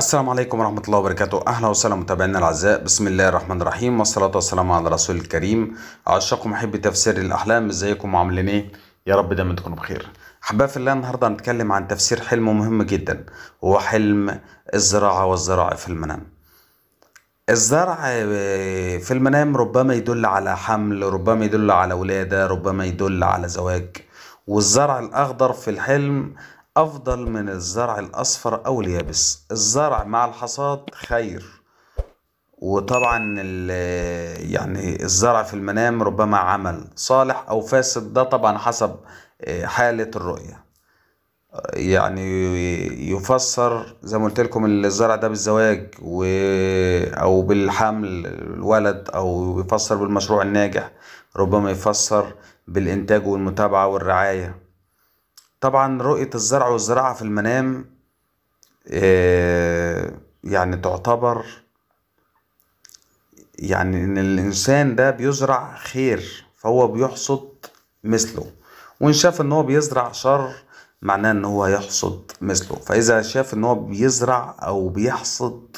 السلام عليكم ورحمة الله وبركاته أهلا وسهلا متابعينا الأعزاء بسم الله الرحمن الرحيم والصلاة والسلام على رسول الكريم أعشق محب تفسير الأحلام ازيكم عاملين إيه يا رب دايما تكونوا بخير أحباء في الله النهاردة هنتكلم عن تفسير حلم مهم جدا وهو حلم الزراعة والزراعة في المنام الزرع آه، في المنام ربما يدل على حمل ربما يدل على ولادة ربما يدل على زواج والزرع الأخضر في الحلم أفضل من الزرع الأصفر أو اليابس الزرع مع الحصاد خير وطبعا يعني الزرع في المنام ربما عمل صالح أو فاسد ده طبعا حسب آه، حالة الرؤية يعني يفسر زي ما قلت لكم الزرع ده بالزواج و... او بالحمل الولد او يفسر بالمشروع الناجح ربما يفسر بالانتاج والمتابعه والرعايه طبعا رؤية الزرع والزراعة في المنام آه، يعني تعتبر يعني ان الانسان ده بيزرع خير فهو بيحصد مثله وان شاف ان هو بيزرع شر معناه ان هو يحصد مثله فاذا شاف ان هو بيزرع او بيحصد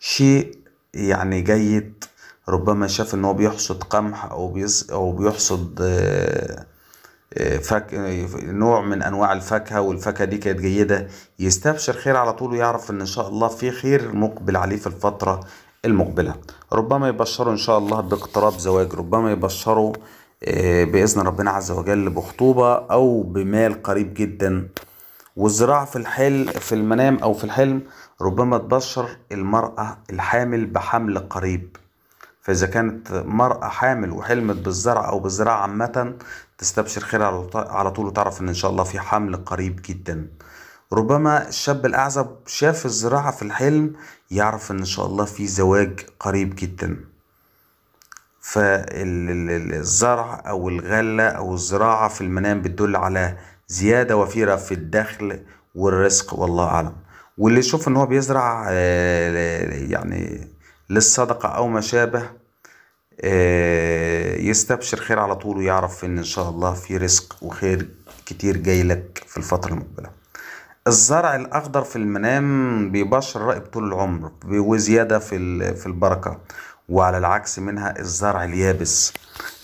شيء يعني جيد ربما شاف ان هو بيحصد قمح او بيز او بيحصد آه فك... نوع من انواع الفاكهه والفاكهه دي كانت جيده يستبشر خير على طول ويعرف ان ان شاء الله في خير مقبل عليه في الفتره المقبله ربما يبشروا ان شاء الله باقتراب زواج ربما يبشروا آه، باذن ربنا عز وجل بخطوبه او بمال قريب جدا والزراعه في الحلم في المنام او في الحلم ربما تبشر المراه الحامل بحمل قريب فإذا كانت مرأة حامل وحلمت بالزرع أو بالزراعة عامة تستبشر خير على طول وتعرف إن إن شاء الله في حمل قريب جدا ربما الشاب الأعزب شاف الزراعة في الحلم يعرف إن إن شاء الله في زواج قريب جدا فالزرع أو الغلة أو الزراعة في المنام بتدل على زيادة وفيرة في الدخل والرزق والله أعلم واللي يشوف إن هو بيزرع آه، يعني للصدقة أو ما شابه آه، يستبشر خير على طول ويعرف إن إن شاء الله في رزق وخير كتير جاي لك في الفترة المقبلة الزرع الأخضر في المنام بيبشر الرائب طول العمر وزيادة في في البركة وعلى العكس منها الزرع اليابس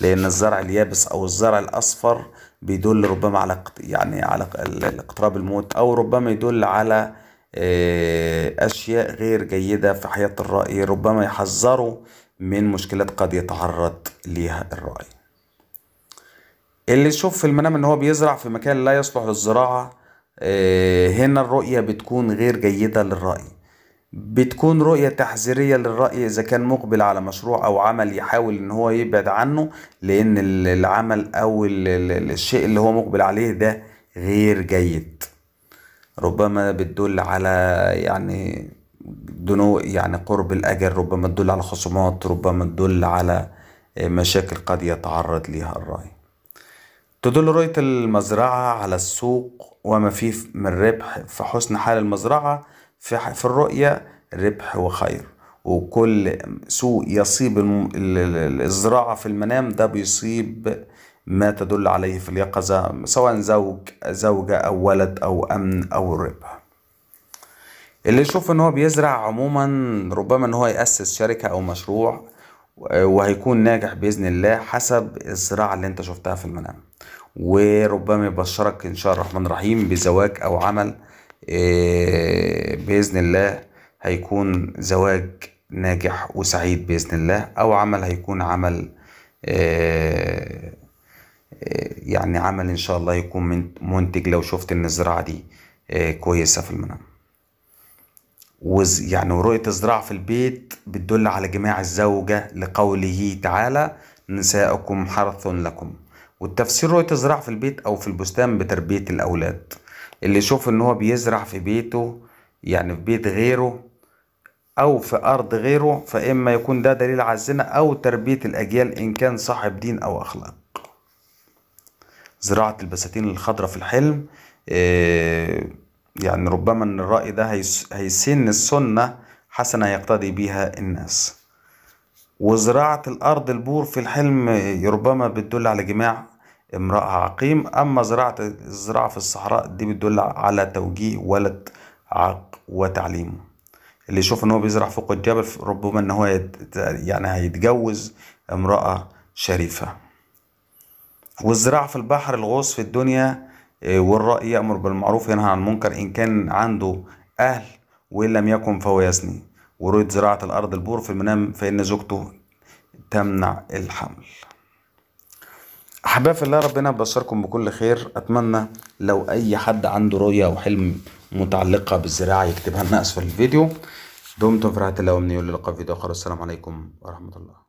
لأن الزرع اليابس أو الزرع الأصفر بيدل ربما على يعني على اقتراب الموت أو ربما يدل على آه، أشياء غير جيدة في حياة الرأي ربما يحذره من مشكلات قد يتعرض ليها الرأي اللي يشوف في المنام ان هو بيزرع في مكان لا يصلح للزراعة آه، هنا الرؤية بتكون غير جيدة للرأي بتكون رؤية تحذيرية للرأي إذا كان مقبل على مشروع أو عمل يحاول إن هو يبعد عنه لأن العمل أو الشيء اللي هو مقبل عليه ده غير جيد ربما بتدل على يعني دنو يعني قرب الأجل ربما تدل على خصومات ربما تدل على آه، مشاكل قد يتعرض لها الراي تدل رؤية المزرعة على السوق وما فيه من ربح فحسن حال المزرعة في, في الرؤية ربح وخير وكل سوء يصيب الزراعة في المنام ده بيصيب ما تدل عليه في اليقظة سواء زوج زوجة أو ولد أو أمن أو ربح اللي يشوف ان هو بيزرع عموما ربما ان هو يأسس شركة او مشروع وهيكون ناجح بإذن الله حسب الزراعة اللي انت شفتها في المنام وربما يبشرك ان شاء الرحمن الرحيم بزواج او عمل آه، بإذن الله هيكون زواج ناجح وسعيد بإذن الله او عمل هيكون عمل آه، يعني عمل ان شاء الله يكون منتج لو شفت ان الزراعه دي آه، كويسه في المنام وز يعني ورؤية الزراعة في البيت بتدل على جماع الزوجة لقوله تعالى نساؤكم حرث لكم والتفسير رؤية الزراعة في البيت أو في البستان بتربية الأولاد اللي يشوف إن هو بيزرع في بيته يعني في بيت غيره أو في أرض غيره فإما يكون ده دليل على الزنا أو تربية الأجيال إن كان صاحب دين أو أخلاق زراعة البساتين الخضراء في الحلم آه، يعني ربما أن الرأي ده هيسن السنة حسنة يقتدي بها الناس وزراعة الأرض البور في الحلم ربما بتدل على جماع امرأة عقيم أما زراعة الزراعة في الصحراء دي بتدل على توجيه ولد عاق وتعليمه اللي يشوف ان هو بيزرع فوق الجبل ربما ان هو يعني هيتجوز امرأة شريفة والزراعة في البحر الغوص في الدنيا آه، والرأي يأمر بالمعروف ينهى عن المنكر إن كان عنده أهل وإن لم يكن فهو يسني ورؤية زراعة الأرض البور في المنام فإن زوجته تمنع الحمل أحباب في الله ربنا يبشركم بكل خير أتمنى لو أي حد عنده رؤية أو حلم متعلقة بالزراعة يكتبها لنا أسفل الفيديو دمتم في رعاية الله ومن يقول لقاء فيديو آخر السلام عليكم ورحمة الله